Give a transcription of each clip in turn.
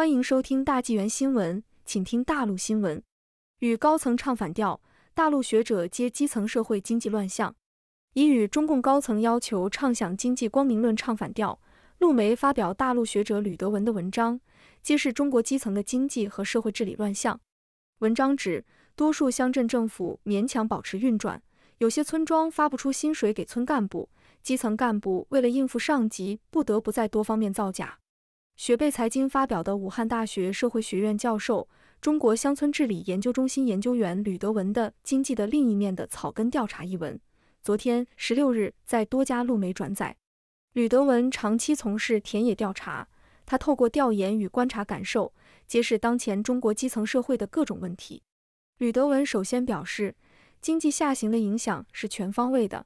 欢迎收听大纪元新闻，请听大陆新闻。与高层唱反调，大陆学者揭基层社会经济乱象，已与中共高层要求唱响经济光明论唱反调。陆媒发表大陆学者吕德文的文章，揭示中国基层的经济和社会治理乱象。文章指，多数乡镇政府勉强保持运转，有些村庄发不出薪水给村干部，基层干部为了应付上级，不得不在多方面造假。学贝财经发表的武汉大学社会学院教授、中国乡村治理研究中心研究员吕德文的《经济的另一面》的草根调查一文，昨天十六日在多家路媒转载。吕德文长期从事田野调查，他透过调研与观察感受，揭示当前中国基层社会的各种问题。吕德文首先表示，经济下行的影响是全方位的。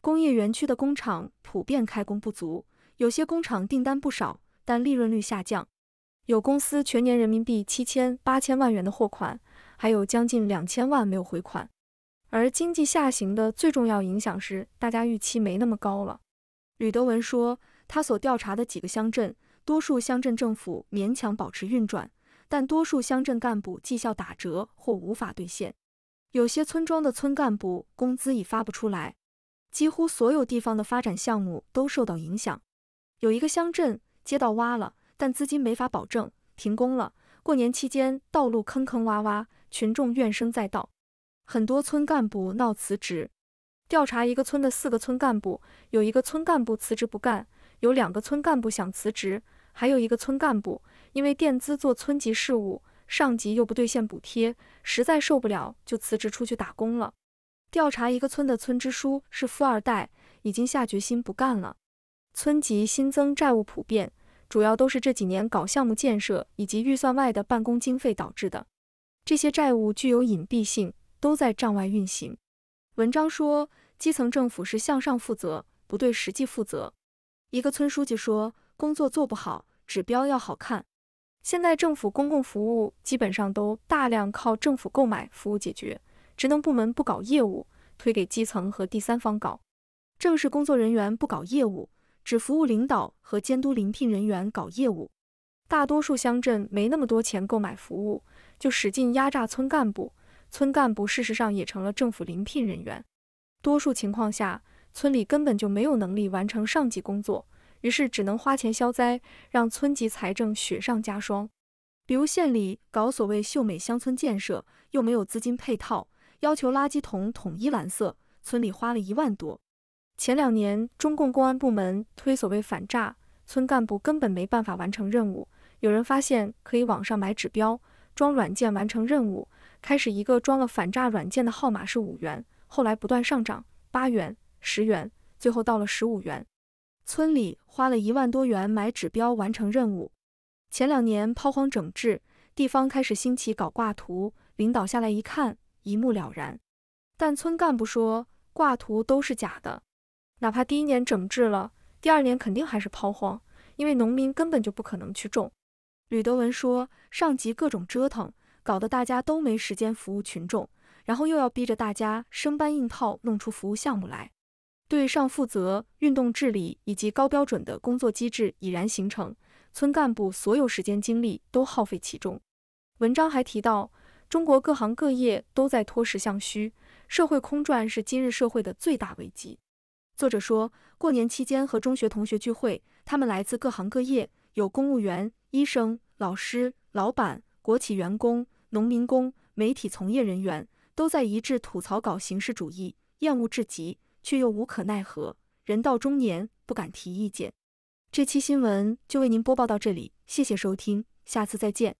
工业园区的工厂普遍开工不足，有些工厂订单不少。但利润率下降，有公司全年人民币七千八千万元的货款，还有将近两千万没有回款。而经济下行的最重要影响是，大家预期没那么高了。吕德文说，他所调查的几个乡镇，多数乡镇政府勉强保持运转，但多数乡镇干部绩效打折或无法兑现，有些村庄的村干部工资已发不出来，几乎所有地方的发展项目都受到影响。有一个乡镇。街道挖了，但资金没法保证，停工了。过年期间，道路坑坑洼洼，群众怨声载道，很多村干部闹辞职。调查一个村的四个村干部，有一个村干部辞职不干，有两个村干部想辞职，还有一个村干部因为垫资做村级事务，上级又不兑现补贴，实在受不了就辞职出去打工了。调查一个村的村支书是富二代，已经下决心不干了。村级新增债务普遍，主要都是这几年搞项目建设以及预算外的办公经费导致的。这些债务具有隐蔽性，都在账外运行。文章说，基层政府是向上负责，不对实际负责。一个村书记说，工作做不好，指标要好看。现在政府公共服务基本上都大量靠政府购买服务解决，职能部门不搞业务，推给基层和第三方搞。正式工作人员不搞业务。只服务领导和监督临聘人员搞业务，大多数乡镇没那么多钱购买服务，就使劲压榨村干部，村干部事实上也成了政府临聘人员。多数情况下，村里根本就没有能力完成上级工作，于是只能花钱消灾，让村级财政雪上加霜。比如县里搞所谓秀美乡村建设，又没有资金配套，要求垃圾桶统一蓝色，村里花了一万多。前两年，中共公安部门推所谓反诈，村干部根本没办法完成任务。有人发现可以网上买指标，装软件完成任务。开始一个装了反诈软件的号码是五元，后来不断上涨，八元、十元，最后到了十五元。村里花了一万多元买指标完成任务。前两年抛荒整治，地方开始兴起搞挂图，领导下来一看，一目了然。但村干部说挂图都是假的。哪怕第一年整治了，第二年肯定还是抛荒，因为农民根本就不可能去种。吕德文说，上级各种折腾，搞得大家都没时间服务群众，然后又要逼着大家生搬硬套弄出服务项目来，对上负责、运动治理以及高标准的工作机制已然形成，村干部所有时间精力都耗费其中。文章还提到，中国各行各业都在脱实向虚，社会空转是今日社会的最大危机。作者说过年期间和中学同学聚会，他们来自各行各业，有公务员、医生、老师、老板、国企员工、农民工、媒体从业人员，都在一致吐槽搞形式主义，厌恶至极，却又无可奈何。人到中年，不敢提意见。这期新闻就为您播报到这里，谢谢收听，下次再见。